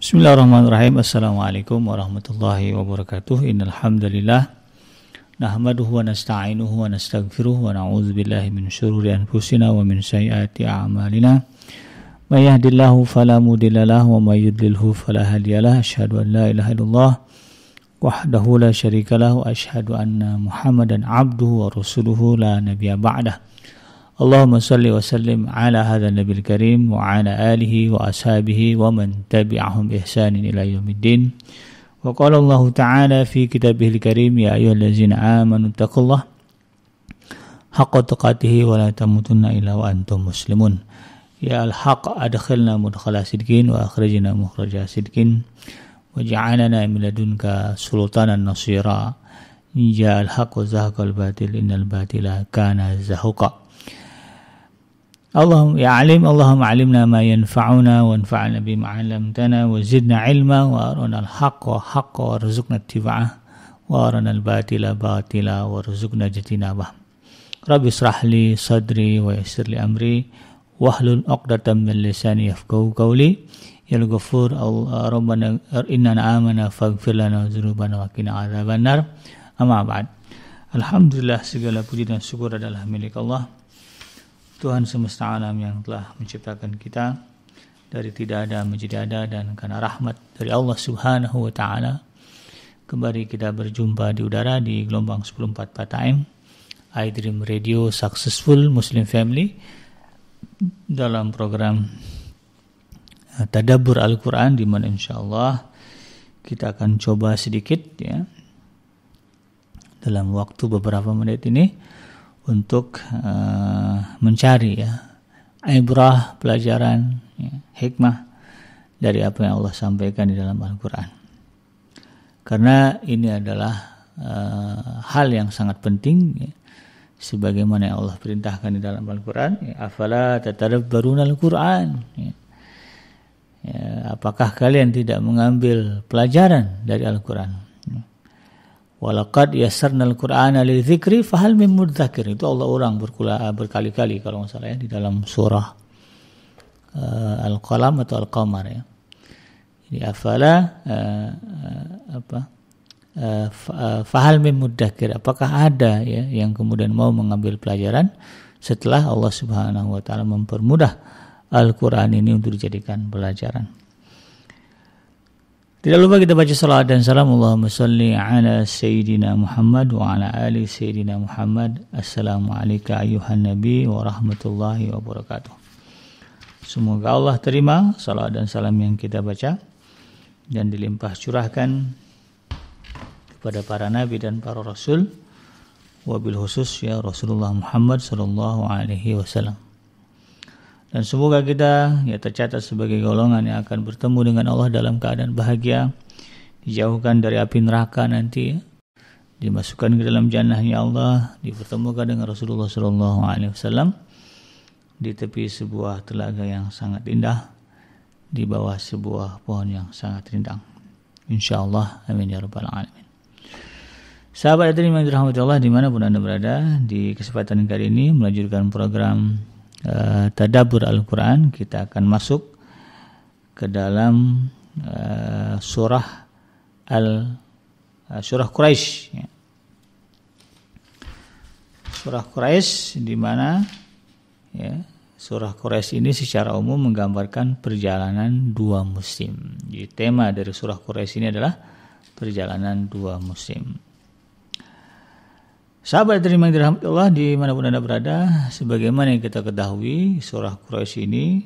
Bismillahirrahmanirrahim. Assalamualaikum warahmatullahi wabarakatuh. Innal hamdalillah nahmaduhu wa nasta'inuhu wa nastaghfiruh wa na'udzu billahi min syururi anfusina wa min sayyiati a'malina. May yahdihillahu fala mudilla wa may yudlilhu fala hadiyalah. Asyhadu an la ilaha illallah wahdahu la syarika lahu asyhadu anna Muhammadan 'abduhu wa rasuluhu la nabiyya ba'dah. اللهم صل وسلم على هذا النبي الكريم وعلى آله وأصحابه ومن تبعهم إحسان إلى يوم الدين وقال الله تعالى في كتابه الكريم يا أيها الذين آمنوا اتقوا الله حق تقاته ولا تموتن إلا وأنتم مسلمون يا الحق أدخلنا مدخل صدقين وأخرجنا مخرج صدقين وجعلنا من لدنك سلطانا نصيرا يا الحق وزهق الباطل إن الباطل كان زهقا اللهم يا عليم اللهم علمنا ما ينفعنا وانفعنا بما علمتنا وزدنا علما وارنا الحق حقا وارزقنا اتباعه وارنا الباطل باطلا وارزقنا اجتنابه رب اشرح لي صدري ويسر لي امري واحلل عقدة من لساني يفقهوا قولي يا الغفور ربنا اننا امنا فاغفر لنا ذنوبنا وقنا عذاب النار اما بعد الحمد لله puji dan syukur adalah milik Allah Tuhan semesta alam yang telah menciptakan kita dari tidak ada menjadi ada dan karena rahmat dari Allah Subhanahu wa taala kembali kita berjumpa di udara di gelombang 1044 time I Dream Radio Successful Muslim Family dalam program eh, Tadabur Al-Quran di mana insyaallah kita akan coba sedikit ya dalam waktu beberapa menit ini untuk uh, mencari ya ibrah pelajaran ya, hikmah dari apa yang Allah sampaikan di dalam Al-Quran karena ini adalah uh, hal yang sangat penting ya, sebagaimana yang Allah perintahkan di dalam Al-Quran ya, afala barun Al-Quran ya. Ya, apakah kalian tidak mengambil pelajaran dari Al-Quran Walakad yasarnal Qur'ana lidzikri fahal min mudzakir. Itu Allah orang eh, berkali-kali kalau nggak salah ya di dalam surah uh, Al-Qalam atau Al-Qamar ya. Jadi afala uh, uh, apa? fahal mim Apakah ada ya yang kemudian mau mengambil pelajaran setelah Allah Subhanahu wa taala mempermudah Al-Qur'an ini untuk dijadikan pelajaran. Tidak lupa kita baca salawat dan salam Allahumma salli ala Sayyidina Muhammad wa ala ali Sayyidina Muhammad Assalamualaikum ayuhan Nabi wa rahmatullahi wabarakatuh Semoga Allah terima salawat dan salam yang kita baca dan dilimpah curahkan kepada para nabi dan para rasul wabil khusus ya Rasulullah Muhammad sallallahu alaihi wasallam dan semoga kita ya tercatat sebagai golongan yang akan bertemu dengan Allah dalam keadaan bahagia dijauhkan dari api neraka nanti dimasukkan ke dalam jannahnya Allah dipertemukan dengan Rasulullah Shallallahu Alaihi Wasallam di tepi sebuah telaga yang sangat indah di bawah sebuah pohon yang sangat rindang. Insya Allah, amin ya rabbal alamin. Sahabat yang dirahmati Allah dimanapun anda berada di kesempatan kali ini melanjutkan program uh, eh, tadabur Al-Quran kita akan masuk ke dalam uh, surah al uh, surah Quraisy ya. surah Quraisy di mana ya surah Quraisy ini secara umum menggambarkan perjalanan dua musim jadi tema dari surah Quraisy ini adalah perjalanan dua musim Sahabat terima yang dirahmati Allah di pun Anda berada, sebagaimana yang kita ketahui surah Quraisy ini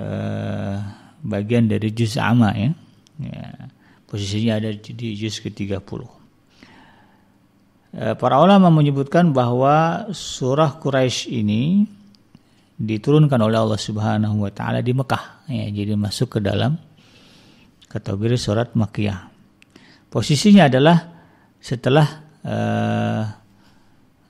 eh, bagian dari juz ama ya. ya. Posisinya ada di juz ke-30. Eh, para ulama menyebutkan bahwa surah Quraisy ini diturunkan oleh Allah Subhanahu wa taala di Mekah ya, jadi masuk ke dalam kategori surat Makkiyah. Posisinya adalah setelah eh,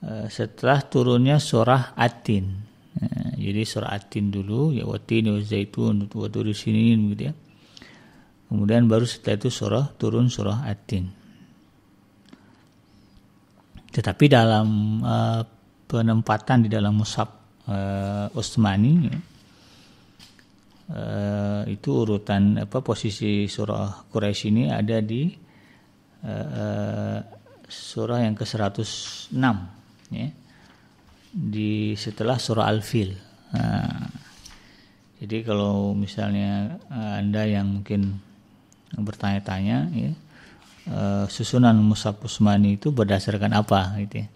Eh, setelah turunnya surah Atin. Eh, jadi surah Atin dulu, ya watin, wa zaitun, wa sinin gitu ya. Kemudian baru setelah itu surah turun surah Atin. Tetapi dalam eh, penempatan di dalam musab uh, Utsmani ya, itu urutan apa posisi surah Quraisy ini ada di surah yang ke-106 ya, di setelah surah Al-Fil. Nah, jadi kalau misalnya eh, anda yang mungkin bertanya-tanya, ya, eh, susunan Musab Usmani itu berdasarkan apa, gitu. Ya.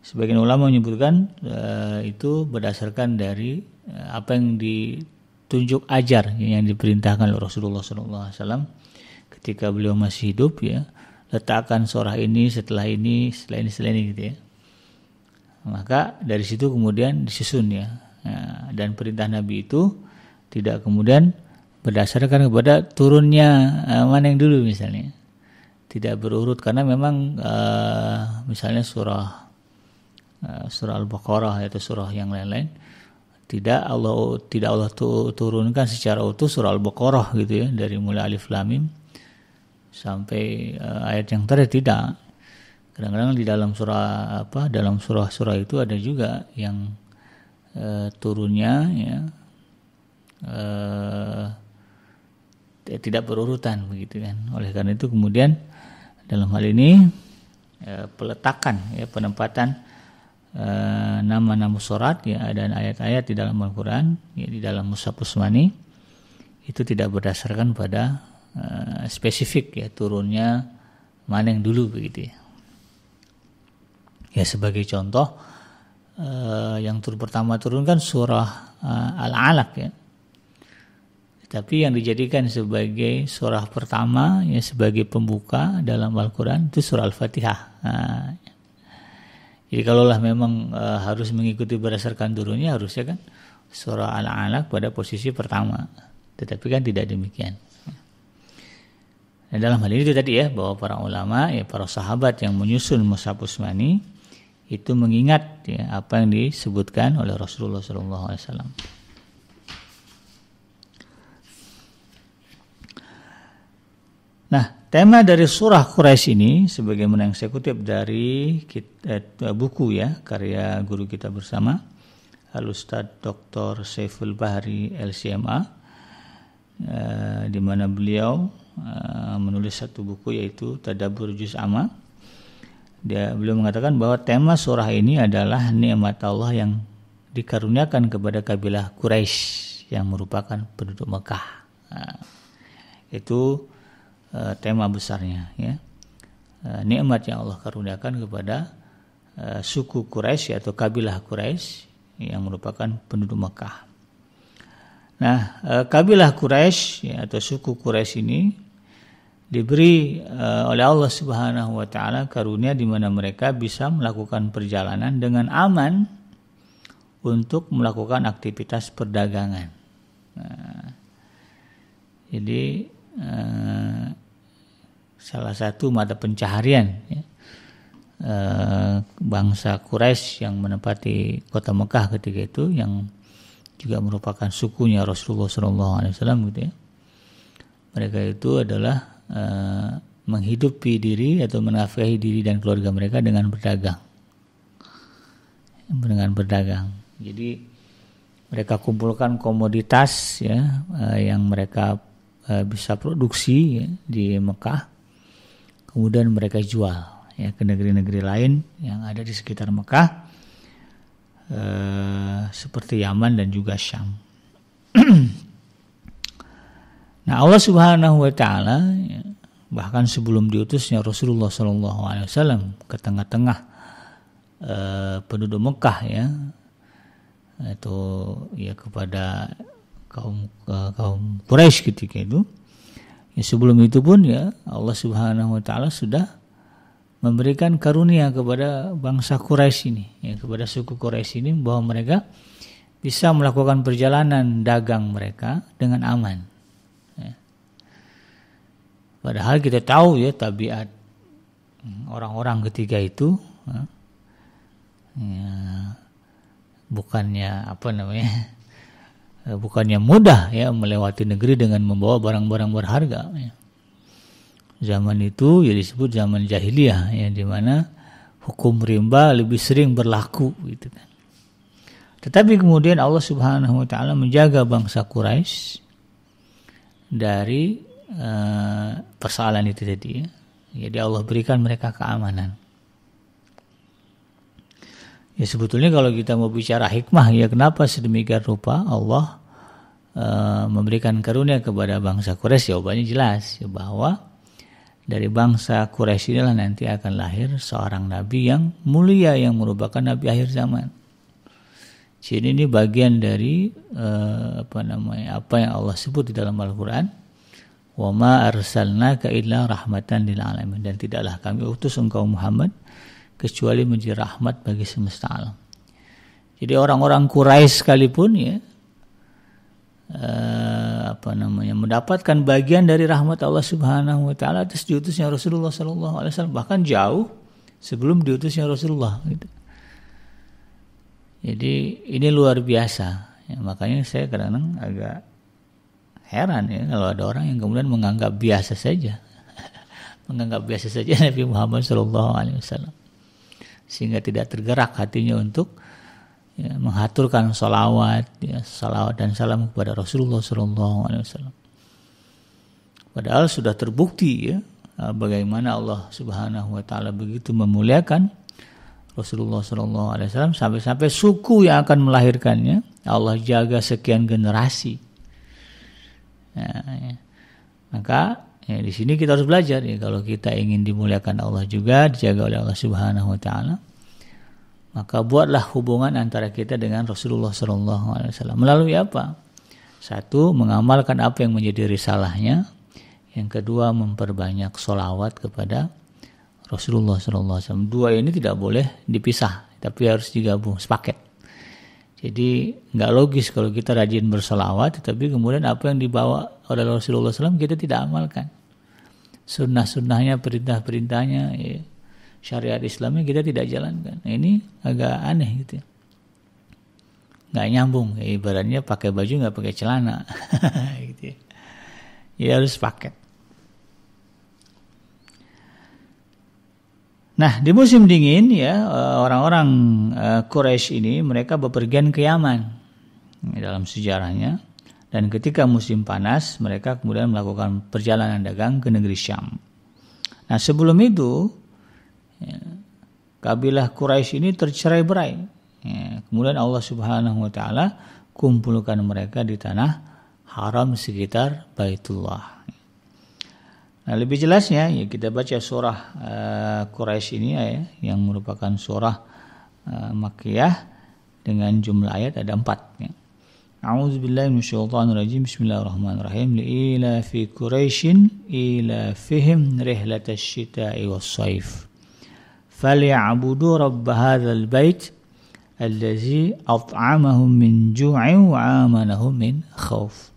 Sebagian ulama menyebutkan eh, itu berdasarkan dari apa yang ditunjuk ajar yang diperintahkan oleh Rasulullah SAW ketika beliau masih hidup ya letakkan surah ini setelah ini setelah ini setelah ini gitu ya maka dari situ kemudian disusun ya nah, dan perintah Nabi itu tidak kemudian berdasarkan kepada turunnya eh, mana yang dulu misalnya tidak berurut karena memang eh, misalnya surah eh, surah al-baqarah atau surah yang lain-lain tidak Allah tidak Allah turunkan secara utuh surah al-baqarah gitu ya dari mulai alif lamim sampai eh, ayat yang terakhir tidak kadang-kadang di dalam surah apa dalam surah-surah itu ada juga yang e, turunnya ya e, tidak berurutan begitu kan oleh karena itu kemudian dalam hal ini e, peletakan ya penempatan nama-nama surat ya dan ayat-ayat di dalam Al-Qur'an ya di dalam Musa Pusmani itu tidak berdasarkan pada spesifik ya turunnya mana yang dulu begitu ya Ya sebagai contoh eh, yang turun pertama turun kan surah eh, Al-Alaq ya. Tapi yang dijadikan sebagai surah pertama ya sebagai pembuka dalam Al-Qur'an itu surah Al-Fatihah. Nah, jadi kalaulah memang eh, harus mengikuti berdasarkan turunnya harusnya kan surah Al-Alaq pada posisi pertama. Tetapi kan tidak demikian. Dan nah, dalam hal ini itu tadi ya bahwa para ulama ya para sahabat yang menyusun Musa Utsmani itu mengingat ya, apa yang disebutkan oleh Rasulullah Alaihi Wasallam. Nah, tema dari surah Quraisy ini sebagaimana yang saya kutip dari kita, eh, buku ya karya guru kita bersama Al Ustaz Dr. Saiful Bahri LCMA eh, di mana beliau eh, menulis satu buku yaitu Tadabbur Juz Amma dia belum mengatakan bahwa tema surah ini adalah nikmat Allah yang dikaruniakan kepada kabilah Quraisy yang merupakan penduduk Mekah. Nah, itu e, tema besarnya ya. E, nikmat yang Allah karuniakan kepada e, suku Quraisy atau kabilah Quraisy yang merupakan penduduk Mekah. Nah, e, kabilah Quraisy ya, atau suku Quraisy ini diberi eh, oleh Allah Subhanahu wa taala karunia di mana mereka bisa melakukan perjalanan dengan aman untuk melakukan aktivitas perdagangan. Nah, jadi uh, salah satu mata pencaharian ya, eh, bangsa Quraisy yang menempati kota Mekah ketika itu yang juga merupakan sukunya Rasulullah SAW gitu ya. Mereka itu adalah Eh, menghidupi diri atau menafkahi diri dan keluarga mereka dengan berdagang dengan berdagang jadi mereka kumpulkan komoditas ya eh, yang mereka eh, bisa produksi ya, di Mekah kemudian mereka jual ya ke negeri-negeri lain yang ada di sekitar Mekah eh, seperti Yaman dan juga Syam Nah Allah Subhanahu Wa Taala bahkan sebelum diutusnya Rasulullah Shallallahu Alaihi Wasallam ke tengah-tengah e, penduduk Mekah ya itu ya kepada kaum ke, eh, kaum Quraisy ketika itu ya sebelum itu pun ya Allah Subhanahu Wa Taala sudah memberikan karunia kepada bangsa Quraisy ini ya kepada suku Quraisy ini bahwa mereka bisa melakukan perjalanan dagang mereka dengan aman Padahal kita tahu ya tabiat hmm, orang-orang ketiga itu ya, ya bukannya apa namanya bukannya mudah ya melewati negeri dengan membawa barang-barang berharga. Ya. Zaman itu ya disebut zaman jahiliyah ya di mana hukum rimba lebih sering berlaku gitu kan. Tetapi kemudian Allah Subhanahu wa taala menjaga bangsa Quraisy dari Eh, persoalan itu tadi. Jadi Allah berikan mereka keamanan. Ya sebetulnya kalau kita mau bicara hikmah ya kenapa sedemikian rupa Allah eh, memberikan karunia kepada bangsa Quraisy jawabannya jelas ya, bahwa dari bangsa Quraisy inilah nanti akan lahir seorang nabi yang mulia yang merupakan nabi akhir zaman. Jadi ini bagian dari uh, apa namanya apa yang Allah sebut di dalam Al-Qur'an wa ma arsalnaka illa rahmatan lil alamin dan tidaklah kami utus engkau Muhammad kecuali menjadi rahmat bagi semesta alam. Jadi orang-orang Quraisy sekalipun ya eh, apa namanya mendapatkan bagian dari rahmat Allah Subhanahu wa taala atas diutusnya Rasulullah sallallahu alaihi wasallam bahkan jauh sebelum diutusnya Rasulullah gitu. Jadi ini luar biasa. Ya, makanya saya kadang-kadang agak heran ya kalau ada orang yang kemudian menganggap biasa saja menganggap biasa saja Nabi Muhammad Shallallahu Alaihi Wasallam sehingga tidak tergerak hatinya untuk ya, menghaturkan salawat ya, salawat dan salam kepada Rasulullah Shallallahu Alaihi Wasallam padahal sudah terbukti ya eh, bagaimana Allah Subhanahu Wa Taala begitu memuliakan Rasulullah Shallallahu Alaihi Wasallam sampai-sampai suku yang akan melahirkannya Allah jaga sekian generasi Ya, ya. Maka ya, di sini kita harus belajar ya kalau kita ingin dimuliakan Allah juga dijaga oleh Allah Subhanahu Wa Taala maka buatlah hubungan antara kita dengan Rasulullah Shallallahu Alaihi Wasallam melalui apa? Satu mengamalkan apa yang menjadi risalahnya, yang kedua memperbanyak solawat kepada Rasulullah Shallallahu Alaihi Wasallam. Dua ini tidak boleh dipisah, tapi harus digabung sepaket. Jadi nggak logis kalau kita rajin bersolawat, tapi kemudian apa yang dibawa oleh Rasulullah SAW kita tidak amalkan. Sunnah-sunnahnya, perintah-perintahnya, ya. syariat Islamnya kita tidak jalankan. Nah, ini agak aneh gitu. Ya. Nggak nyambung, ya, ibaratnya pakai baju nggak pakai celana. gitu ya. ya harus paket. Nah, di musim dingin ya eh, orang-orang eh, Quraisy ini mereka bepergian ke Yaman ya, dalam sejarahnya dan ketika musim panas mereka kemudian melakukan perjalanan dagang ke negeri Syam. Nah, sebelum itu ya, kabilah Quraisy ini tercerai berai. Ya, kemudian Allah Subhanahu wa taala kumpulkan mereka di tanah haram sekitar Baitullah. Nah, lebih jelasnya ya kita baca surah uh, eh, Quraisy ini ya yang merupakan surah uh, Makkiyah dengan jumlah ayat ada empat. Ya. billahi minasyaitonir rajim. Bismillahirrahmanirrahim. الرجيم ila fi الرحمن ila fihim rihlatash إيلافهم was-saif. والصيف rabb hadzal bait allazi at'amahum min ju'in wa amanahum min khauf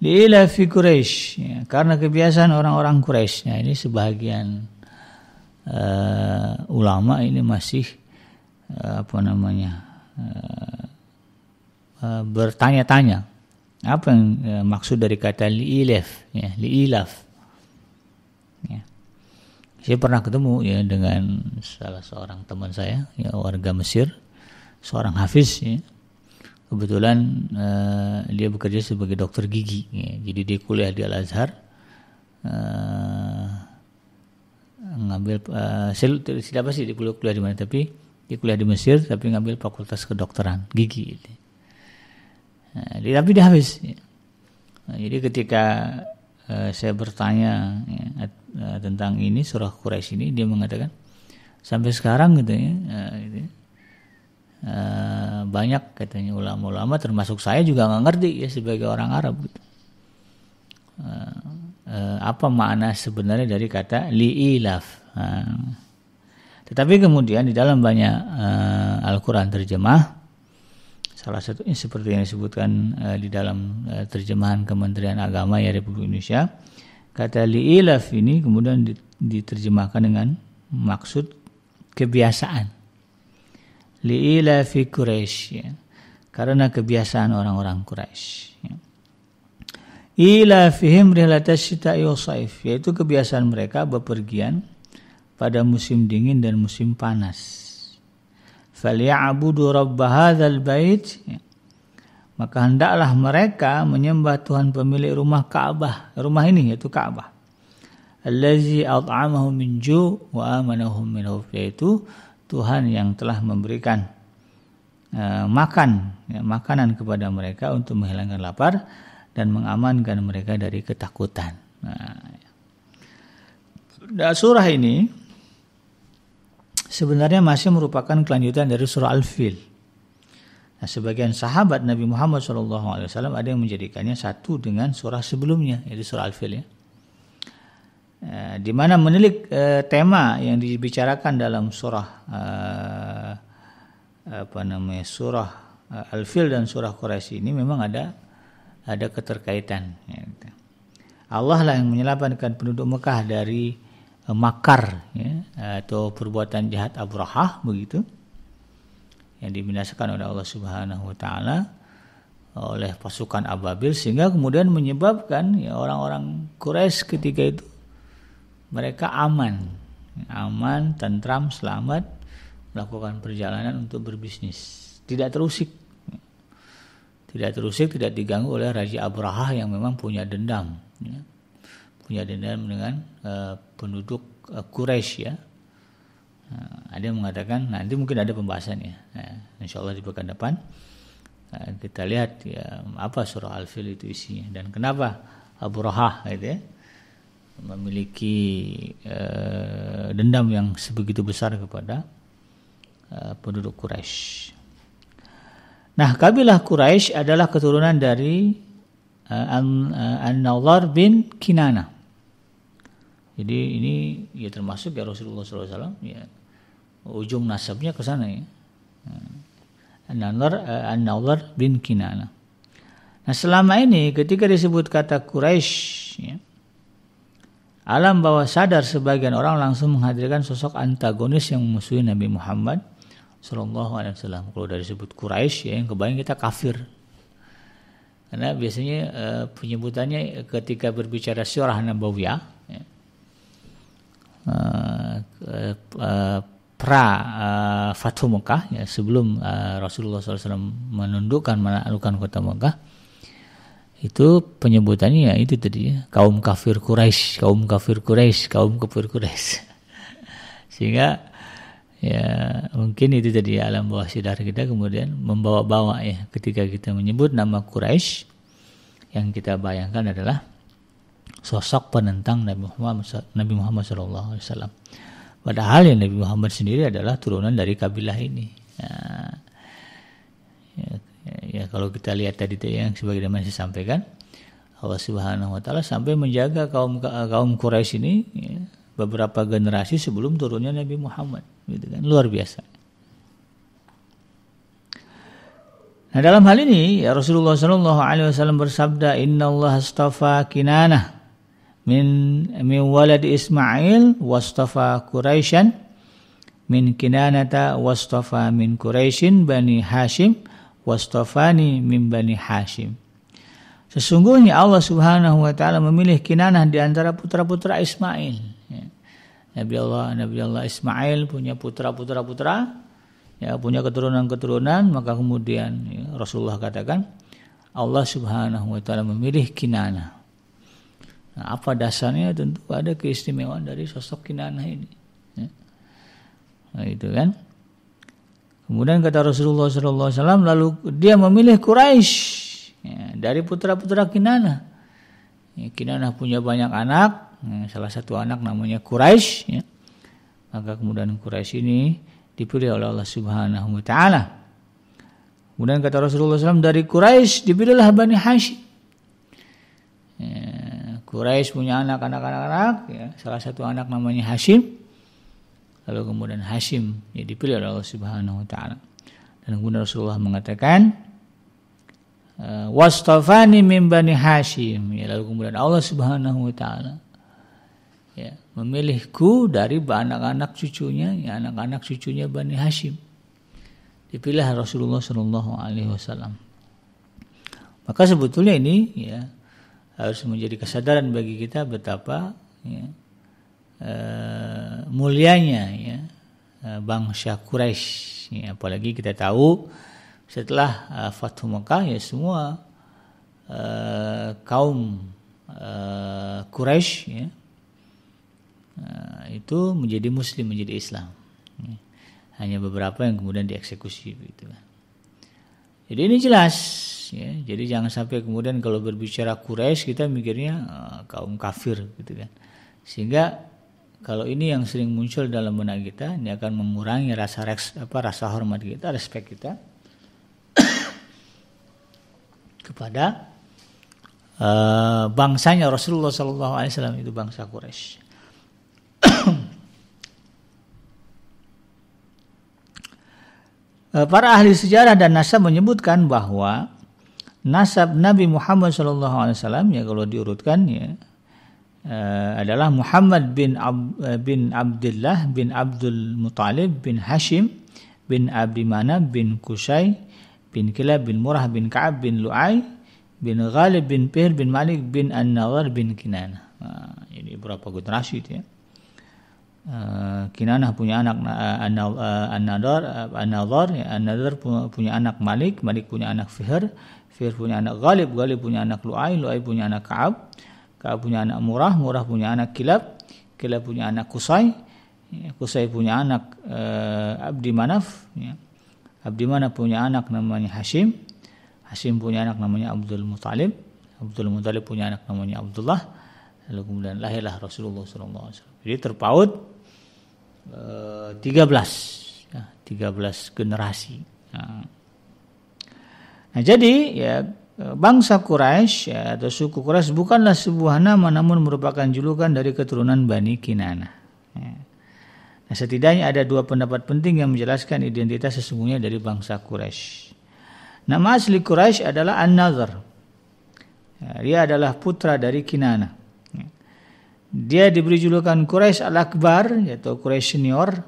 fi Quraisy ya, karena kebiasaan orang-orang Quraisy. Nah, ini sebagian uh, eh, ulama ini masih uh, apa namanya? Uh, uh, bertanya-tanya apa yang uh, maksud dari kata liilaf ya, liilaf. Ya. Saya pernah ketemu ya dengan salah seorang teman saya, ya warga Mesir, seorang hafiz ya kebetulan uh, dia bekerja sebagai dokter gigi ya. jadi dia kuliah di Al Azhar uh, eh, ngambil uh, eh, tidak apa sih dia kuliah, kuliah di mana tapi dia kuliah di Mesir tapi ngambil fakultas kedokteran gigi gitu. nah, dia, tapi dia habis ya. nah, jadi ketika uh, saya bertanya ya, uh, tentang ini surah Quraisy ini dia mengatakan sampai sekarang gitu ya uh, gitu, ya. Eh, banyak katanya ulama-ulama termasuk saya juga nggak ngerti ya sebagai orang Arab gitu. Eh, eh, apa makna sebenarnya dari kata li'ilaf tetapi kemudian di dalam banyak Al-Quran terjemah salah satu ini seperti yang disebutkan di dalam terjemahan Kementerian Agama ya Republik Indonesia kata li'ilaf ini kemudian diterjemahkan dengan maksud kebiasaan liila fi Quraisy ya. karena kebiasaan orang-orang Quraisy ya. ila fihim rihlatas syita'i wasaif yaitu kebiasaan mereka bepergian pada musim dingin dan musim panas falyabudu rabb hadzal bait ya. maka hendaklah mereka menyembah Tuhan pemilik rumah Ka'bah rumah ini yaitu Ka'bah allazi at'amahum min ju' wa amanahum min yaitu Tuhan yang telah memberikan e, makan ya, makanan kepada mereka untuk menghilangkan lapar dan mengamankan mereka dari ketakutan. Nah, ya. surah ini sebenarnya masih merupakan kelanjutan dari surah Al-Fil. Nah, sebagian sahabat Nabi Muhammad SAW ada yang menjadikannya satu dengan surah sebelumnya, yaitu surah Al-Fil ya. Eh, di mana menilik eh, tema yang dibicarakan dalam surah eh, apa namanya surah eh, Al-Fil dan surah Quraisy ini memang ada ada keterkaitan. Ya, gitu. Allah lah yang menyelamatkan penduduk Mekah dari eh, makar ya, atau perbuatan jahat Abu begitu yang dibinasakan oleh Allah Subhanahu wa taala oleh pasukan Ababil sehingga kemudian menyebabkan ya orang-orang Quraisy ketika itu mereka aman, aman, tentram, selamat melakukan perjalanan untuk berbisnis. Tidak terusik. Tidak terusik, tidak diganggu oleh Raja Abraha yang memang punya dendam. Ya. Punya dendam dengan uh, penduduk uh, Quraisy ya. Nah, ada yang mengatakan nah, nanti mungkin ada pembahasan ya. Nah, insya Allah di pekan depan nah, kita lihat ya apa surah Al-Fil itu isinya dan kenapa Abraha gitu ya memiliki uh, dendam yang sebegitu besar kepada uh, penduduk Quraisy. Nah, kabilah Quraisy adalah keturunan dari uh, eh, An-Nawdar An bin Kinana. Jadi ini ya termasuk ya Rasulullah SAW ya ujung nasabnya ke sana ya. an uh, An bin Kinana. Nah, selama ini ketika disebut kata Quraisy ya, Alam bawah sadar sebagian orang langsung menghadirkan sosok antagonis yang memusuhi Nabi Muhammad Shallallahu Alaihi Wasallam. Kalau dari sebut Quraisy ya yang kebayang kita kafir. Karena biasanya e, penyebutannya ketika berbicara syurah nabawiyah ya, e, e, pra e, Fatuh Mekah ya sebelum e, Rasulullah SAW menundukkan menaklukkan kota Mekah itu penyebutannya ya, itu tadi ya, kaum kafir Quraisy, kaum kafir Quraisy, kaum kafir Quraisy. Sehingga ya mungkin itu tadi ya, alam bawah sadar kita kemudian membawa-bawa ya ketika kita menyebut nama Quraisy yang kita bayangkan adalah sosok penentang Nabi Muhammad Nabi Muhammad sallallahu alaihi wasallam. Padahal yang Nabi Muhammad sendiri adalah turunan dari kabilah ini. ya, ya Ya, ya kalau kita lihat tadi ya, yang sebagaimana saya sampaikan Allah Subhanahu wa taala sampai menjaga kaum kaum Quraisy ini ya, beberapa generasi sebelum turunnya Nabi Muhammad gitu kan luar biasa Nah dalam hal ini ya Rasulullah Shallallahu Alaihi Wasallam bersabda Inna Allah astafa kinana min min walad Ismail wastafa Quraisyan min kinanata wastafa min Quraisyin bani Hashim wastafani min Hashim. Sesungguhnya Allah Subhanahu wa taala memilih Kinanah di antara putra-putra Ismail. Ya. Nabi Allah Nabi Allah Ismail punya putra-putra putra ya punya keturunan-keturunan maka kemudian ya, Rasulullah katakan Allah Subhanahu wa taala memilih Kinanah. Nah, apa dasarnya tentu ada keistimewaan dari sosok Kinanah ini. Ya. Nah, itu kan. Kemudian kata Rasulullah Sallallahu Alaihi Wasallam, lalu dia memilih Quraisy ya, dari putra-putra Kinana. Ya, Kinana punya banyak anak, ya, salah satu anak namanya Quraisy. Ya. Maka kemudian Quraisy ini dipilih oleh Allah Subhanahu Wa Taala. Kemudian kata Rasulullah SAW dari Quraisy dipilihlah Bani Hashim. Ya, Quraisy punya anak-anak-anak, ya, salah satu anak namanya Hashim lalu kemudian Hashim ya dipilih oleh Allah Subhanahu wa taala. Dan kemudian Rasulullah mengatakan eh, wastafani min bani Hashim ya lalu kemudian Allah Subhanahu wa taala ya memilihku dari anak-anak cucunya ya anak-anak cucunya bani Hashim dipilih Rasulullah Shallallahu Alaihi Wasallam maka sebetulnya ini ya harus menjadi kesadaran bagi kita betapa ya, uh, mulianya ya eh, bangsa Quraisy ya, apalagi kita tahu setelah uh, Fathu Mekah ya semua uh, kaum uh, Quraisy ya, uh, itu menjadi Muslim menjadi Islam ya. hanya beberapa yang kemudian dieksekusi gitu jadi ini jelas ya jadi jangan sampai kemudian kalau berbicara Quraisy kita mikirnya uh, kaum kafir gitu kan sehingga kalau ini yang sering muncul dalam benak kita ini akan mengurangi rasa reks, apa rasa hormat kita respect kita kepada uh, bangsanya Rasulullah Shallallahu Alaihi Wasallam itu bangsa Quraisy eh, Para ahli sejarah dan nasab menyebutkan bahwa nasab Nabi Muhammad SAW ya kalau diurutkan ya uh, adalah Muhammad bin Ab, eh, bin Abdullah bin Abdul Muthalib bin Hashim bin Abdi Mana bin Kusai bin Kilab bin Murah bin Ka'ab bin Lu'ai bin Ghalib bin Pihr bin Malik bin An-Nawar bin Kinana. Nah, ini berapa generasi itu ya. Uh, Kinanah punya anak uh, An-Nadar, an an punya anak Malik, Malik punya anak Fihr, Fihr punya anak Ghalib, Ghalib punya anak Lu'ai, Lu'ai punya anak Ka'ab, Ka'ab punya anak Murah, Murah punya anak Kilab, Kilab punya anak Kusai, ya, Kusai punya anak e, Abdi Manaf, ya. Abdi Manaf punya anak namanya Hashim, Hashim punya anak namanya Abdul Muthalib, Abdul Muthalib punya anak namanya Abdullah, lalu kemudian lahirlah Rasulullah SAW. Jadi terpaut 13, eh, ya, 13 generasi. Nah, nah jadi ya Eh, bangsa Quraisy ya, atau suku Quraisy bukanlah sebuah nama namun merupakan julukan dari keturunan Bani Kinana. Ya. Nah, setidaknya ada dua pendapat penting yang menjelaskan identitas sesungguhnya dari bangsa Quraisy. Nama asli Quraisy adalah An-Nadhr. Ya, dia adalah putra dari Kinana. Dia diberi julukan Quraisy Al-Akbar yaitu Quraisy senior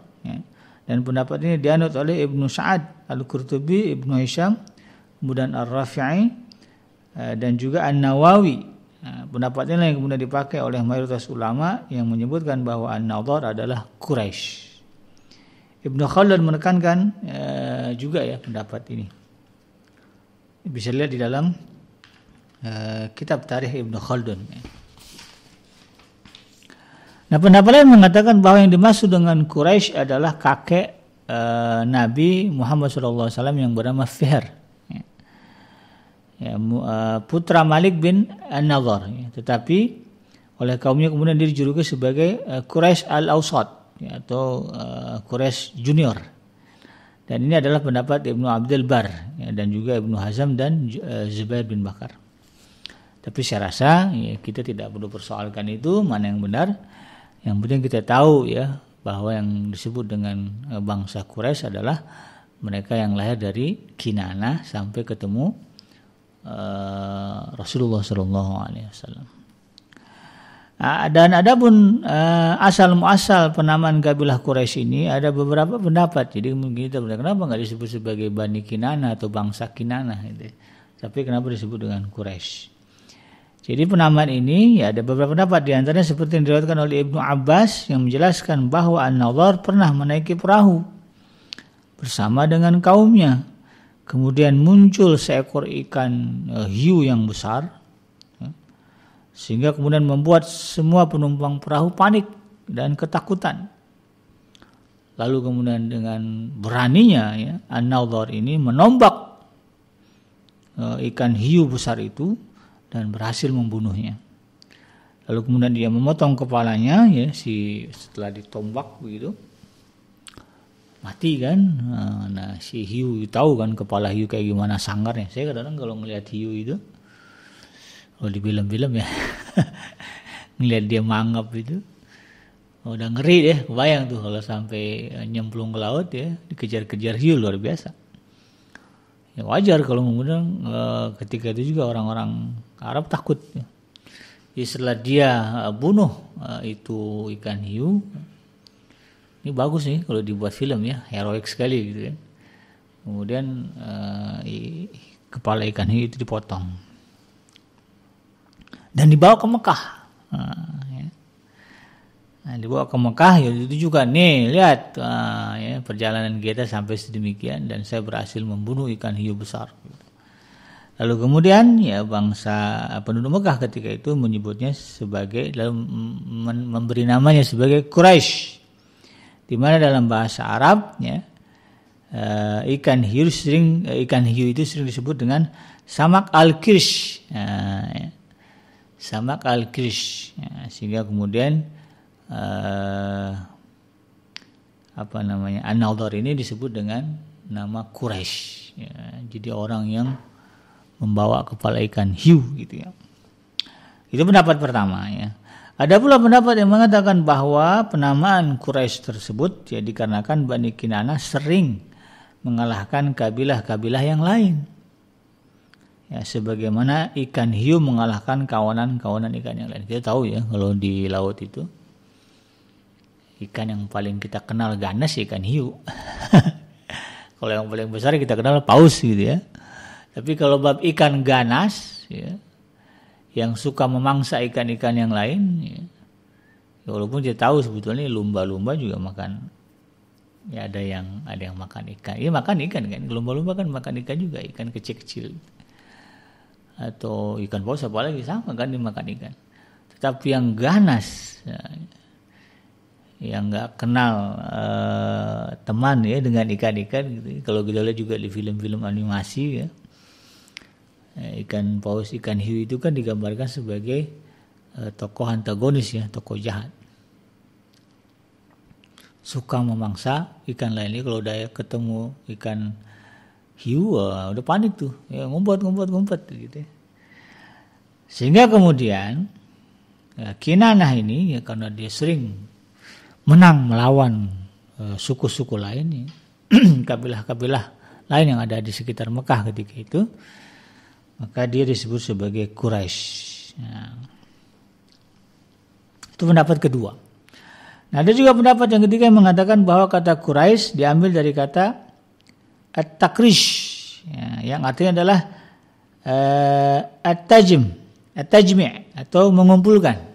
Dan pendapat ini dianut oleh Ibnu Sa'ad Al-Qurtubi, Ibnu Hisham, kemudian Ar-Rafi'i Eh, dan juga An-Nawawi eh, pendapatnya yang kemudian dipakai oleh mayoritas ulama yang menyebutkan bahwa An-Nadhar adalah Quraisy. Ibnu Khaldun menekankan eh, juga ya pendapat ini. Bisa lihat di dalam kitab tarikh Ibnu Khaldun. Nah pendapat lain mengatakan bahwa yang dimaksud dengan Quraisy adalah kakek Nabi Muhammad SAW yang bernama Fihr ya, eh, putra Malik bin An-Nadhar ya, tetapi oleh kaumnya kemudian dia dijuluki sebagai uh, eh, Quraisy al ausat ya, atau uh, eh, Quraisy Junior dan ini adalah pendapat Ibnu Abdul Bar ya, dan juga Ibnu Hazam dan uh, Zubair bin Bakar tapi saya rasa ya, kita tidak perlu persoalkan itu mana yang benar yang penting kita tahu ya bahwa yang disebut dengan bangsa Quraisy adalah mereka yang lahir dari Kinana sampai ketemu Eh, Rasulullah Shallallahu Alaihi Wasallam. Uh, dan pun uh, eh, asal muasal penamaan kabilah Quraisy ini ada beberapa pendapat. Jadi mungkin kita kenapa nggak disebut sebagai Bani Kinana atau bangsa Kinana gitu. Tapi kenapa disebut dengan Quraisy? Jadi penamaan ini ya ada beberapa pendapat diantaranya seperti yang diriwayatkan oleh Ibnu Abbas yang menjelaskan bahwa An-Nawar pernah menaiki perahu bersama dengan kaumnya Kemudian muncul seekor ikan eh, hiu yang besar, ya. sehingga kemudian membuat semua penumpang perahu panik dan ketakutan. Lalu kemudian dengan beraninya ya, an ini menombak eh, ikan hiu besar itu dan berhasil membunuhnya. Lalu kemudian dia memotong kepalanya ya si setelah ditombak begitu mati kan ah, nah si hiu tahu kan kepala hiu kayak gimana sangarnya saya kadang-kadang kalau ngelihat hiu itu kalau di film-film ya ngelihat dia mangap itu udah ngeri deh bayang tuh kalau sampai nyemplung ke laut ya dikejar-kejar hiu luar biasa ya wajar kalau kemudian eh, ketika itu juga orang-orang Arab takut ya. setelah dia eh, bunuh eh, itu ikan hiu ini bagus nih kalau dibuat film ya heroik sekali gitu kan kemudian uh, i, kepala ikan hiu itu dipotong dan dibawa ke Mekah uh, ya. nah, dibawa ke Mekah ya itu juga nih lihat uh, ya, perjalanan kita sampai sedemikian dan saya berhasil membunuh ikan hiu besar lalu kemudian ya bangsa eh, penduduk Mekah ketika itu menyebutnya sebagai lalu memberi namanya sebagai Quraisy di mana dalam bahasa Arab ya uh, ikan hiu sering uh, ikan hiu itu sering disebut dengan samak al kirsh uh, nah, ya. samak al kirsh ya. Nah, sehingga kemudian uh, apa namanya analdor ini disebut dengan nama Quraisy ya. jadi orang yang membawa kepala ikan hiu gitu ya itu pendapat pertama ya ada pula pendapat yang mengatakan bahwa penamaan Quraisy tersebut ya dikarenakan Bani Kinana sering mengalahkan kabilah-kabilah yang lain. Ya, sebagaimana ikan hiu mengalahkan kawanan-kawanan ikan yang lain. Kita tahu ya kalau di laut itu ikan yang paling kita kenal ganas ikan hiu. kalau yang paling besar kita kenal paus gitu ya. Tapi kalau bab ikan ganas ya, yang suka memangsa ikan-ikan yang lain ya, walaupun dia tahu sebetulnya lumba-lumba juga makan ya ada yang ada yang makan ikan ya makan ikan kan lumba-lumba kan makan ikan juga ikan kecil-kecil atau ikan paus apalagi sama kan dimakan ikan tetapi yang ganas ya, yang nggak kenal uh, teman ya dengan ikan-ikan gitu. kalau kita lihat juga di film-film animasi ya Eh, ikan paus ikan hiu itu kan digambarkan sebagai eh, tokoh antagonis ya tokoh jahat suka memangsa ikan lainnya kalau udah ketemu ikan hiu wah, eh, udah panik tuh ya, ngumpet ngumpet ngumpet gitu ya. sehingga kemudian ya, Kinanah ini ya karena dia sering menang melawan suku-suku uh, lain ya, kabilah-kabilah lain yang ada di sekitar Mekah ketika itu maka dia disebut sebagai Quraisy. Nah. Ya. Itu pendapat kedua. Nah, ada juga pendapat yang ketiga yang mengatakan bahwa kata Quraisy diambil dari kata at-takrish ya, yang artinya adalah uh, at-tajm, at atau mengumpulkan.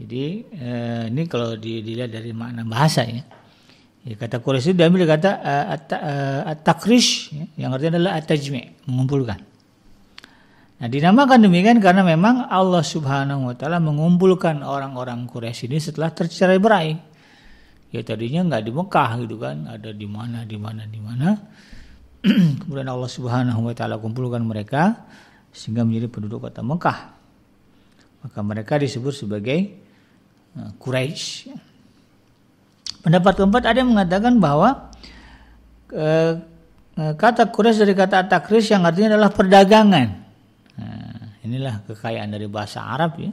Jadi uh, ini kalau dilihat dari makna bahasa ya. Ya, kata Quraisy itu diambil kata uh, at, uh, eh, at-takrish ya, yang artinya adalah at-tajmi' mengumpulkan. Nah, dinamakan demikian karena memang Allah Subhanahu wa taala mengumpulkan orang-orang Quraisy ini setelah tercerai berai. Ya tadinya nggak di Mekah gitu kan, ada di mana di mana di mana. Kemudian Allah Subhanahu wa taala kumpulkan mereka sehingga menjadi penduduk kota Mekah. Maka mereka disebut sebagai uh, Quraisy. Pendapat keempat ada yang mengatakan bahwa e, kata kures dari kata takris yang artinya adalah perdagangan. Nah, inilah kekayaan dari bahasa Arab ya.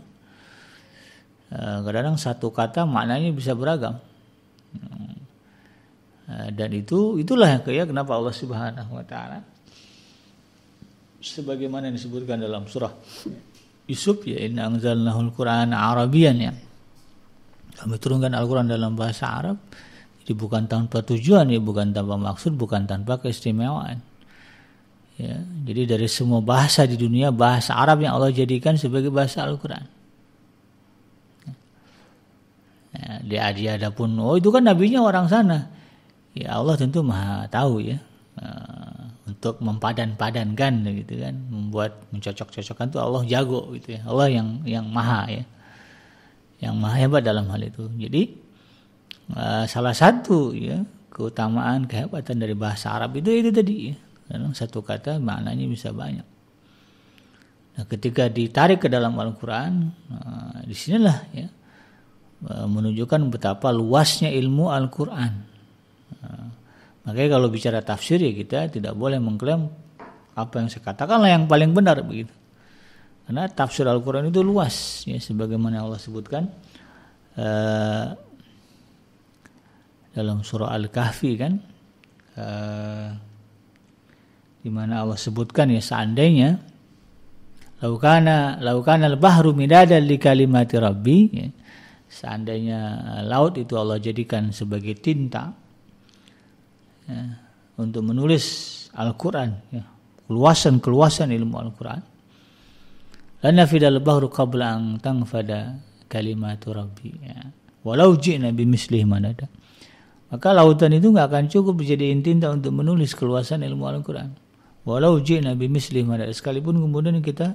Eh, kadang-kadang satu kata maknanya bisa beragam. Dan itu itulah yang kaya kenapa Allah Subhanahu wa taala sebagaimana yang disebutkan dalam surah Yusuf ya inna anzalnahul Qur'an Arabian ya kami turunkan Al-Quran dalam bahasa Arab, jadi bukan tanpa tujuan, ya, bukan tanpa maksud, bukan tanpa keistimewaan. Ya, jadi dari semua bahasa di dunia, bahasa Arab yang Allah jadikan sebagai bahasa Al-Quran. Ya, dia, ada pun, oh itu kan nabinya orang sana. Ya Allah tentu maha tahu ya. Eh, untuk mempadan-padankan gitu kan membuat mencocok-cocokkan tuh Allah jago gitu ya Allah yang yang maha ya yang maha hebat dalam hal itu. Jadi eh, salah satu ya keutamaan kehebatan dari bahasa Arab itu itu tadi ya. Dalam satu kata maknanya bisa banyak. Nah, ketika ditarik ke dalam Al-Qur'an, nah, eh, disinilah ya eh, menunjukkan betapa luasnya ilmu Al-Qur'an. Nah, makanya kalau bicara tafsir ya kita tidak boleh mengklaim apa yang saya katakanlah yang paling benar begitu. Karena tafsir Al-Quran itu luas, ya, sebagaimana Allah sebutkan uh, dalam surah Al-Kahfi kan, uh, di mana Allah sebutkan ya seandainya laukana laukana al-bahru dan li kalimati rabbi ya, seandainya laut itu Allah jadikan sebagai tinta ya, untuk menulis Al-Quran ya, keluasan-keluasan ilmu Al-Quran lanafidal bahru qabla an tangfada kalimatu rabbi ya. walau ji'na bimislih manada maka lautan itu nggak akan cukup menjadi inti untuk menulis keluasan ilmu Al-Quran walau ji'na bimislih manada sekalipun kemudian kita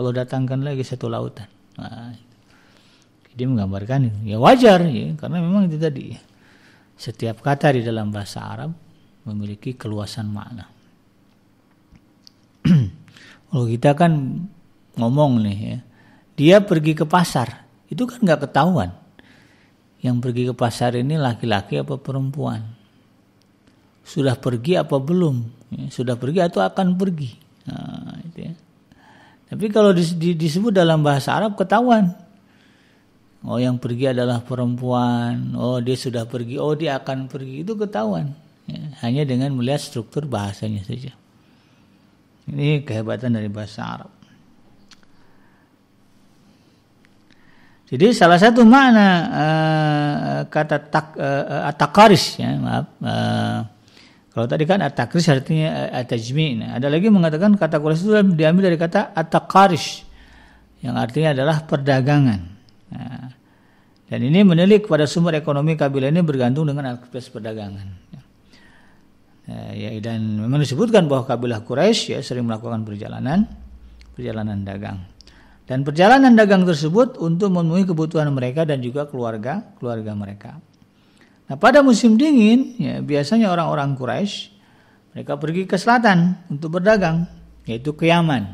Allah datangkan lagi satu lautan nah, dia menggambarkan itu ya wajar ya karena memang itu tadi setiap kata di dalam bahasa Arab memiliki keluasan makna kalau kita kan ngomong nih ya. Dia pergi ke pasar, itu kan nggak ketahuan. Yang pergi ke pasar ini laki-laki apa perempuan? Sudah pergi apa belum? Ya, sudah pergi atau akan pergi? Nah, itu ya. Tapi kalau disebut dalam bahasa Arab ketahuan. Oh yang pergi adalah perempuan. Oh dia sudah pergi. Oh dia akan pergi. Itu ketahuan. Ya, hanya dengan melihat struktur bahasanya saja. Ini kehebatan dari bahasa Arab. Jadi salah satu makna uh, kata tak uh, eh, atakaris ya, maaf. Uh, kalau tadi kan atakaris artinya uh, atajmi. Nah, ada lagi mengatakan kata kuras itu diambil dari kata atakaris yang artinya adalah perdagangan. Nah, dan ini menilik pada sumber ekonomi kabilah ini bergantung dengan aktivitas perdagangan. Nah, ya, dan memang disebutkan bahwa kabilah Quraisy ya sering melakukan perjalanan perjalanan dagang dan perjalanan dagang tersebut untuk memenuhi kebutuhan mereka dan juga keluarga keluarga mereka. Nah, pada musim dingin, ya, biasanya orang-orang Quraisy mereka pergi ke selatan untuk berdagang, yaitu ke Yaman.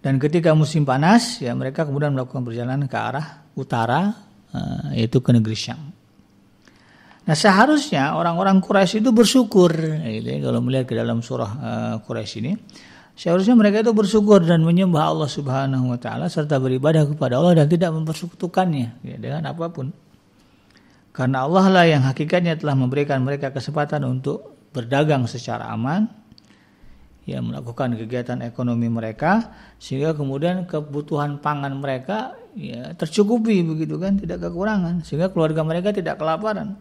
Dan ketika musim panas, ya mereka kemudian melakukan perjalanan ke arah utara, eh, yaitu ke negeri Syam. Nah seharusnya orang-orang Quraisy itu bersyukur, ya, gitu, ya, kalau melihat ke dalam surah uh, Quraisy ini, Seharusnya mereka itu bersyukur dan menyembah Allah Subhanahu wa taala serta beribadah kepada Allah dan tidak mempersekutukannya ya, dengan apapun. Karena Allah lah yang hakikatnya telah memberikan mereka kesempatan untuk berdagang secara aman, ya melakukan kegiatan ekonomi mereka sehingga kemudian kebutuhan pangan mereka ya tercukupi begitu kan, tidak kekurangan sehingga keluarga mereka tidak kelaparan.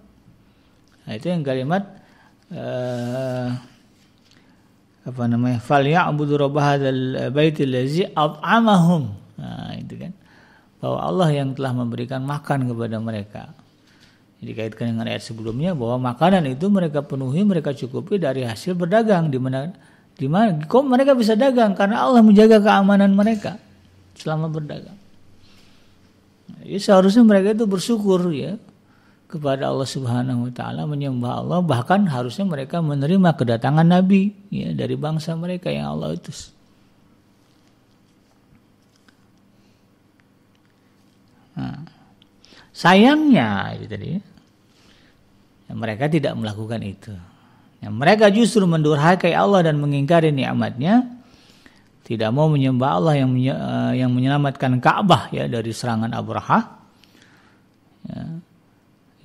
Nah, itu yang kalimat eh, apa namanya falyabudu rabb hadzal baitil ladzi at'amahum nah itu kan bahwa Allah yang telah memberikan makan kepada mereka jadi dikaitkan dengan ayat sebelumnya bahwa makanan itu mereka penuhi mereka cukupi dari hasil berdagang di mana di mana kok mereka bisa dagang karena Allah menjaga keamanan mereka selama berdagang ya, seharusnya mereka itu bersyukur ya kepada Allah Subhanahu wa taala, menyembah Allah, bahkan harusnya mereka menerima kedatangan nabi ya dari bangsa mereka yang Allah utus. Nah, sayangnya itu tadi ya, mereka tidak melakukan itu. Ya, mereka justru mendurhakai Allah dan mengingkari nikmatnya tidak mau menyembah Allah yang eh, yang menyelamatkan Ka'bah ya dari serangan Abraha. Ya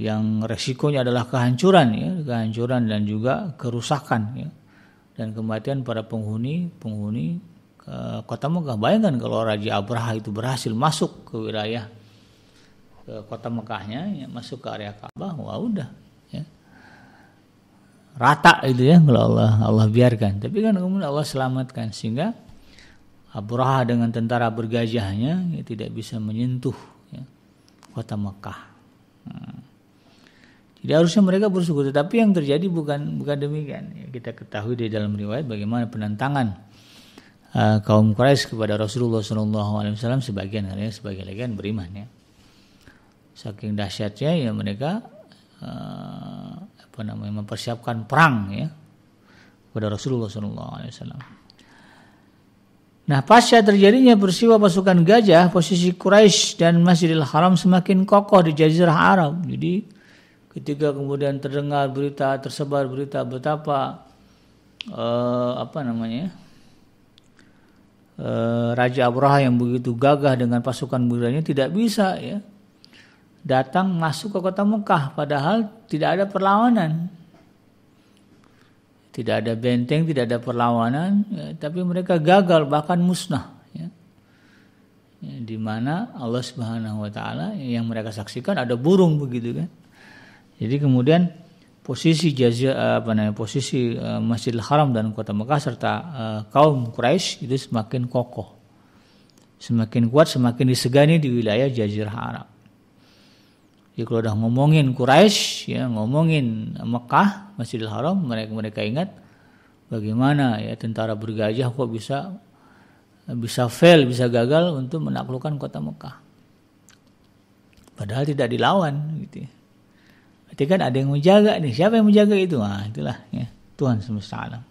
yang resikonya adalah kehancuran ya, kehancuran dan juga kerusakan ya. Dan kematian para penghuni-penghuni eh, kota Mekah. Bayangkan kalau Raja Abraha itu berhasil masuk ke wilayah ke kota Mekahnya, ya, masuk ke area Ka'bah, wah udah ya. Rata itu ya kalau Allah Allah biarkan. Tapi kan kemudian Allah selamatkan sehingga Abraha dengan tentara bergajahnya ya, tidak bisa menyentuh ya, kota Mekah. Hmm. Jadi harusnya mereka bersyukur, tetapi yang terjadi bukan bukan demikian. Ya, kita ketahui di dalam riwayat bagaimana penantangan uh, kaum Quraisy kepada Rasulullah SAW sebagian halnya, sebagian lagi kan beriman ya. Saking dahsyatnya ya mereka uh, apa namanya mempersiapkan perang ya kepada Rasulullah SAW. Nah, pasca terjadinya peristiwa pasukan gajah, posisi Quraisy dan Masjidil Haram semakin kokoh di Jazirah Arab. Jadi ketika kemudian terdengar berita tersebar berita betapa uh, apa namanya eh, Raja Abraha yang begitu gagah dengan pasukan mudanya tidak bisa ya datang masuk ke kota Mekah padahal tidak ada perlawanan tidak ada benteng, tidak ada perlawanan, ya, tapi mereka gagal bahkan musnah. Ya. Ya, di mana Allah Subhanahu Wa Taala yang mereka saksikan ada burung begitu kan, jadi kemudian posisi jazia eh, apa namanya posisi eh, Masjidil Haram dan kota Mekah serta uh, kaum Quraisy itu semakin kokoh. Semakin kuat, semakin disegani di wilayah Jazirah Arab. Jadi kalau udah ngomongin Quraisy, ya ngomongin Mekah, Masjidil Haram, mereka mereka ingat bagaimana ya tentara bergajah kok bisa bisa fail, bisa gagal untuk menaklukkan kota Mekah. Padahal tidak dilawan gitu. Ya. Berarti kan ada yang menjaga nih. Siapa yang menjaga itu? ah itulah ya. Tuhan semesta alam.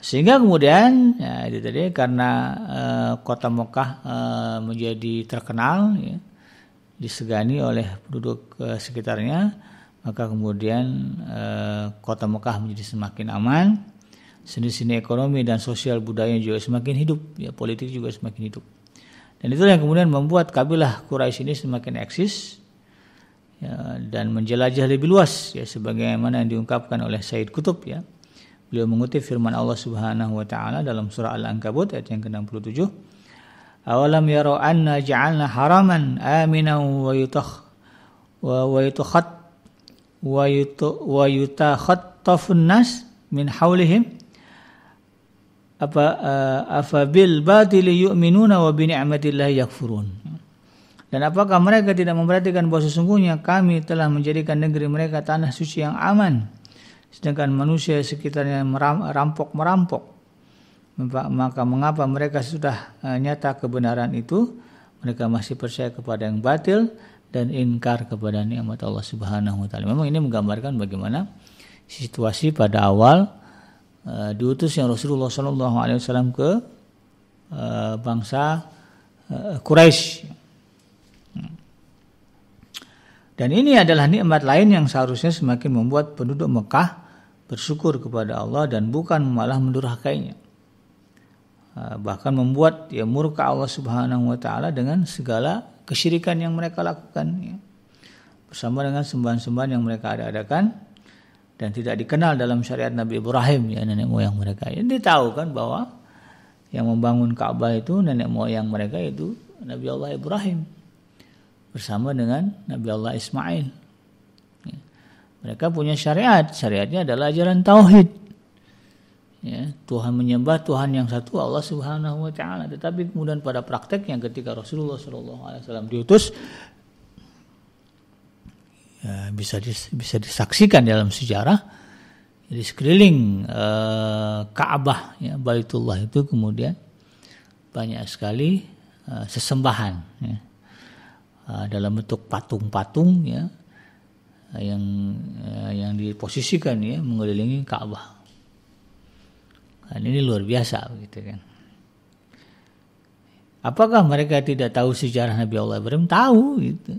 Sehingga kemudian ya, itu tadi karena e, kota Mekah e, menjadi terkenal ya, disegani oleh penduduk e, sekitarnya, maka kemudian e, kota Mekah menjadi semakin aman. Seni-seni ekonomi dan sosial budaya juga semakin hidup, ya politik juga semakin hidup. Dan itulah yang kemudian membuat kabilah Quraisy ini semakin eksis ya, dan menjelajah lebih luas ya sebagaimana yang diungkapkan oleh Said Kutub ya. Beliau mengutip firman Allah Subhanahu wa taala dalam surah Al-Ankabut ayat yang ke-67. Awalam yaro anna ja'alna haraman aminan wa yutakh wa wa yutakhat wa yutakhattafun tafunnas min haulihim." apa eh, afabil batili yu'minuna wa bi ni'matillah yakfurun. Dan apakah mereka tidak memperhatikan bahwa sesungguhnya kami telah menjadikan negeri mereka tanah suci yang aman sedangkan manusia sekitarnya merampok-merampok. Maka mengapa mereka sudah eh, nyata kebenaran itu? Mereka masih percaya kepada yang batil dan ingkar kepada nikmat Allah Subhanahu wa taala. Memang ini menggambarkan bagaimana situasi pada awal Eh, diutusnya Rasulullah Shallallahu Alaihi Wasallam ke uh, bangsa uh, Quraisy. Dan ini adalah nikmat lain yang seharusnya semakin membuat penduduk Mekah bersyukur kepada Allah dan bukan malah mendurhakainya. bahkan membuat ya murka Allah Subhanahu wa taala dengan segala kesyirikan yang mereka lakukan ya. bersama dengan sembahan-sembahan yang mereka ada-adakan dan tidak dikenal dalam syariat Nabi Ibrahim ya nenek moyang mereka. Ya, Ini tahu kan bahwa yang membangun Ka'bah itu nenek moyang mereka itu Nabi Allah Ibrahim bersama dengan Nabi Allah Ismail. Ya. Mereka punya syariat, syariatnya adalah ajaran tauhid. Ya, Tuhan menyembah Tuhan yang satu Allah Subhanahu wa taala. Tetapi kemudian pada prakteknya ketika Rasulullah SAW diutus Eh, bisa dis, bisa disaksikan dalam sejarah di sekeliling e, Ka'bah ya, Baitullah itu kemudian banyak sekali e, sesembahan ya. e, dalam bentuk patung-patung ya yang e, yang diposisikan ya mengelilingi Ka'bah. Nah, ini luar biasa gitu kan. Apakah mereka tidak tahu sejarah Nabi Allah Ibrahim? Tahu gitu.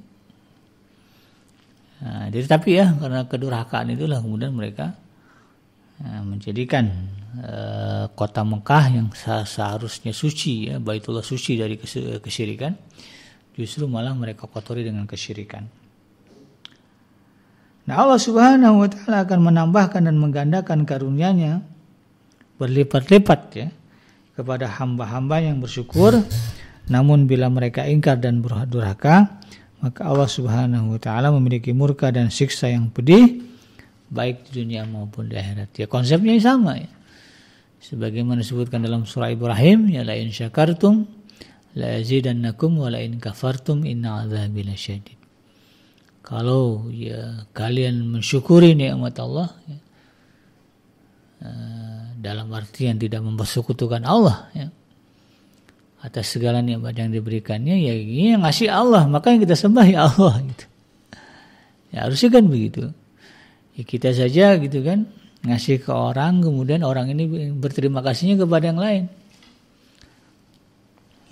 Nah, jadi tapi ya karena kedurhakaan itulah kemudian mereka eh, menjadikan eh, kota Mekah yang seharusnya suci ya Baitullah suci dari kesyirikan justru malah mereka kotori dengan kesyirikan. Nah Allah Subhanahu wa taala akan menambahkan dan menggandakan karunia-Nya berlipat-lipat ya kepada hamba-hamba yang bersyukur namun bila mereka ingkar dan berdurhaka maka Allah Subhanahu wa taala memiliki murka dan siksa yang pedih baik di dunia maupun di akhirat. Ya konsepnya sama ya. Sebagaimana disebutkan dalam surah Ibrahim, ya la in syakartum la yazidannakum wa la in kafartum inna adzabi lasyadid. Kalau ya kalian mensyukuri nikmat Allah ya, eh, dalam arti yang tidak mempersekutukan Allah ya, atas segala nikmat yang diberikannya ya ini yang ngasih Allah maka yang kita sembah ya Allah gitu ya harusnya kan begitu ya kita saja gitu kan ngasih ke orang kemudian orang ini berterima kasihnya kepada yang lain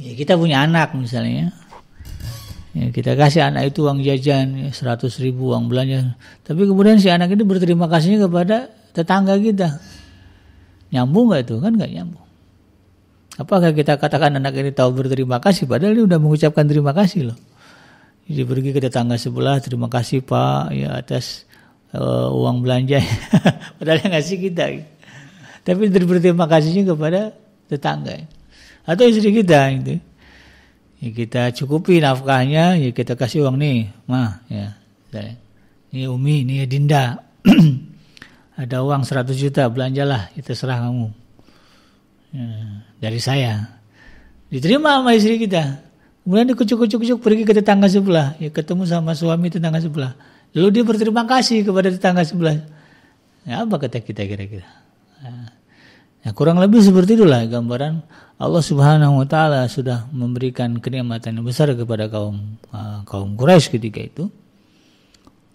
ya kita punya anak misalnya ya kita kasih anak itu uang jajan ya, seratus ribu uang belanja tapi kemudian si anak ini berterima kasihnya kepada tetangga kita nyambung nggak itu kan nggak nyambung Apakah kita katakan anak ini tahu berterima kasih? Padahal dia sudah mengucapkan terima kasih loh. Jadi pergi ke tetangga sebelah, terima kasih Pak ya atas uh, uang belanja. Padahal yang ngasih kita. Tapi berterima kasihnya kepada tetangga. Atau istri kita gitu. Ya kita cukupi nafkahnya, ya kita kasih uang nih, mah ya. Ini Umi, ini ya Dinda. Ada uang 100 juta, belanjalah, itu serah kamu. Ya dari saya. Diterima sama istri kita. Kemudian dikucuk-kucuk-kucuk pergi ke tetangga sebelah. Ya, ketemu sama suami tetangga sebelah. Lalu dia berterima kasih kepada tetangga sebelah. Ya, apa kata kita kira-kira? Ya, ya kurang lebih seperti itulah gambaran Allah Subhanahu wa taala sudah memberikan kenikmatan yang besar kepada kaum eh, kaum Quraisy ketika itu.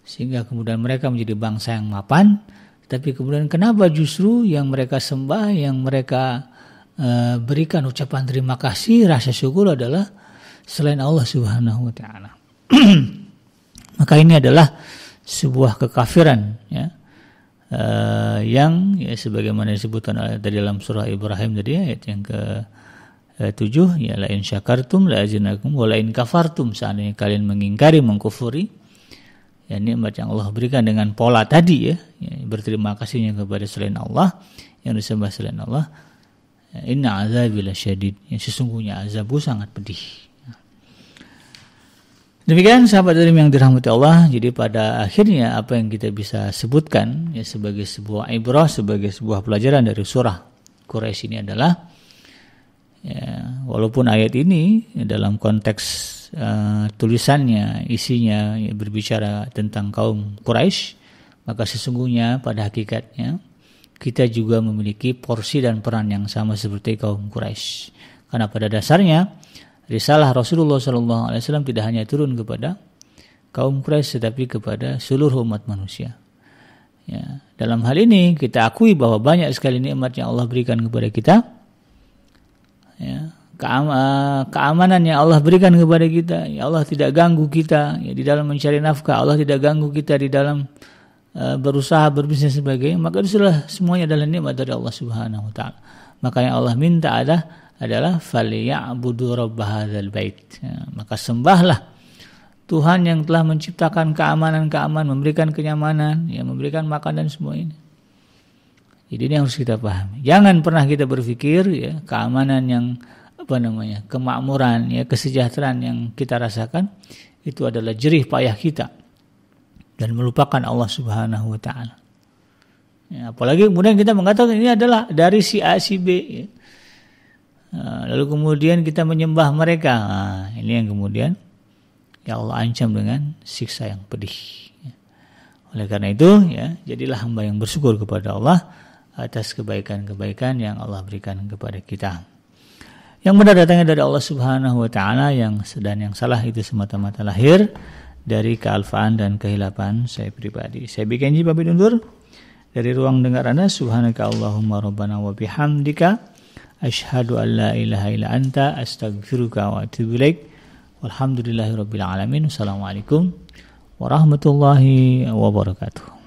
Sehingga kemudian mereka menjadi bangsa yang mapan, tapi kemudian kenapa justru yang mereka sembah, yang mereka Eh, berikan ucapan terima kasih rasa syukur adalah selain Allah Subhanahu wa taala. Maka ini adalah sebuah kekafiran ya. Uh, yang ya sebagaimana disebutkan oleh tadi dalam surah Ibrahim tadi ayat yang ke tujuh ya la in syakartum la azinakum wa la in kafartum seandainya kalian mengingkari mengkufuri ya ini yang Allah berikan dengan pola tadi ya, ya berterima kasihnya kepada selain Allah yang disembah selain Allah Inna azabi lasyadid. Yang sesungguhnya azabu sangat pedih. Demikian sahabat dari yang dirahmati Allah. Jadi pada akhirnya apa yang kita bisa sebutkan ya sebagai sebuah ibrah, sebagai sebuah pelajaran dari surah Quraisy ini adalah ya, walaupun ayat ini ya, dalam konteks uh, tulisannya, isinya ya, berbicara tentang kaum Quraisy, maka sesungguhnya pada hakikatnya kita juga memiliki porsi dan peran yang sama seperti kaum Quraisy. Karena pada dasarnya risalah Rasulullah Shallallahu Alaihi Wasallam tidak hanya turun kepada kaum Quraisy tetapi kepada seluruh umat manusia. Ya, dalam hal ini kita akui bahwa banyak sekali nikmat yang Allah berikan kepada kita. Ya, keamanan yang Allah berikan kepada kita. Ya Allah tidak ganggu kita ya, di dalam mencari nafkah. Allah tidak ganggu kita di dalam Eh, berusaha berbisnis sebagai maka itu sudah semuanya adalah nikmat dari Allah Subhanahu wa taala. Maka yang Allah minta ada adalah falyabudu rabb hadzal bait. Ya, maka sembahlah Tuhan yang telah menciptakan keamanan-keamanan, memberikan kenyamanan, yang memberikan makan dan semua ini. Jadi ini yang harus kita pahami. Jangan pernah kita berpikir ya keamanan yang apa namanya? kemakmuran, ya kesejahteraan yang kita rasakan itu adalah jerih payah kita dan melupakan Allah Subhanahu wa taala. Ya, apalagi kemudian kita mengatakan ini adalah dari si A si B. Ya. ya. Lalu kemudian kita menyembah mereka. Nah, ini yang kemudian ya Allah ancam dengan siksa yang pedih. Ya. Oleh karena itu, ya, jadilah hamba yang bersyukur kepada Allah atas kebaikan-kebaikan yang Allah berikan kepada kita. Yang benar datangnya dari Allah Subhanahu wa taala, yang sedang yang salah itu semata-mata lahir dari kealfaan dan kehilapan saya pribadi. Saya bikin pamit undur dari ruang dengar Anda. Subhanaka Allahumma rabbana wa bihamdika asyhadu an la ilaha ila anta astaghfiruka wa atubu ilaik. alamin. Wassalamualaikum warahmatullahi wabarakatuh.